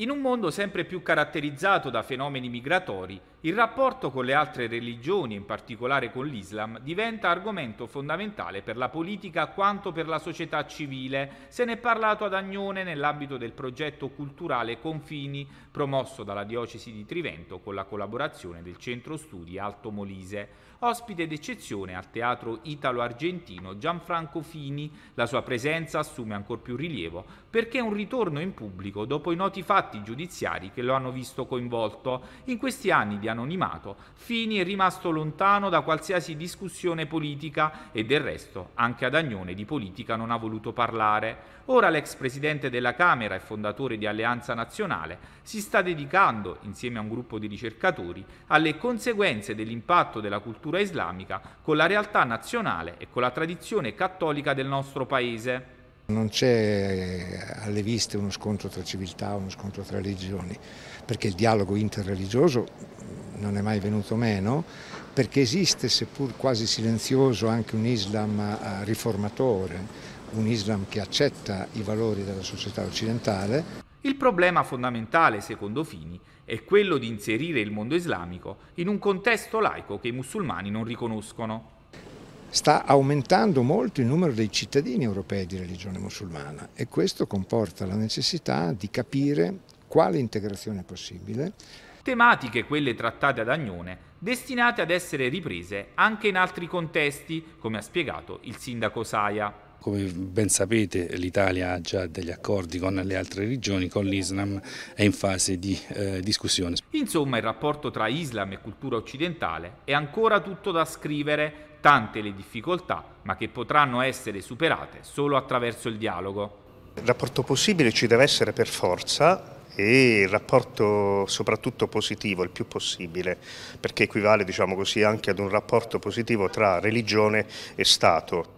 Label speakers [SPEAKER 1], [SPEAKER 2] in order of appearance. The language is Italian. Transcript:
[SPEAKER 1] In un mondo sempre più caratterizzato da fenomeni migratori, il rapporto con le altre religioni, in particolare con l'Islam, diventa argomento fondamentale per la politica quanto per la società civile. Se ne è parlato ad Agnone nell'ambito del progetto culturale Confini, promosso dalla diocesi di Trivento con la collaborazione del Centro Studi Alto Molise. Ospite d'eccezione al teatro italo-argentino Gianfranco Fini, la sua presenza assume ancor più rilievo perché un ritorno in pubblico dopo i noti fatti fatti giudiziari che lo hanno visto coinvolto. In questi anni di anonimato, Fini è rimasto lontano da qualsiasi discussione politica e del resto anche ad Agnone di politica non ha voluto parlare. Ora l'ex presidente della Camera e fondatore di Alleanza Nazionale si sta dedicando, insieme a un gruppo di ricercatori, alle conseguenze dell'impatto della cultura islamica con la realtà nazionale e con la tradizione cattolica del nostro Paese.
[SPEAKER 2] Non c'è alle viste uno scontro tra civiltà, uno scontro tra religioni, perché il dialogo interreligioso non è mai venuto meno, perché esiste, seppur quasi silenzioso, anche un Islam eh, riformatore, un Islam che accetta i valori della società occidentale.
[SPEAKER 1] Il problema fondamentale, secondo Fini, è quello di inserire il mondo islamico in un contesto laico che i musulmani non riconoscono
[SPEAKER 2] sta aumentando molto il numero dei cittadini europei di religione musulmana e questo comporta la necessità di capire quale integrazione è possibile.
[SPEAKER 1] Tematiche quelle trattate ad Agnone, destinate ad essere riprese anche in altri contesti, come ha spiegato il sindaco Saia. Come ben sapete l'Italia ha già degli accordi con le altre regioni, con l'Islam è in fase di eh, discussione. Insomma il rapporto tra Islam e cultura occidentale è ancora tutto da scrivere, tante le difficoltà, ma che potranno essere superate solo attraverso il dialogo.
[SPEAKER 2] Il rapporto possibile ci deve essere per forza, e il rapporto soprattutto positivo il più possibile perché equivale diciamo così, anche ad un rapporto positivo tra religione e Stato.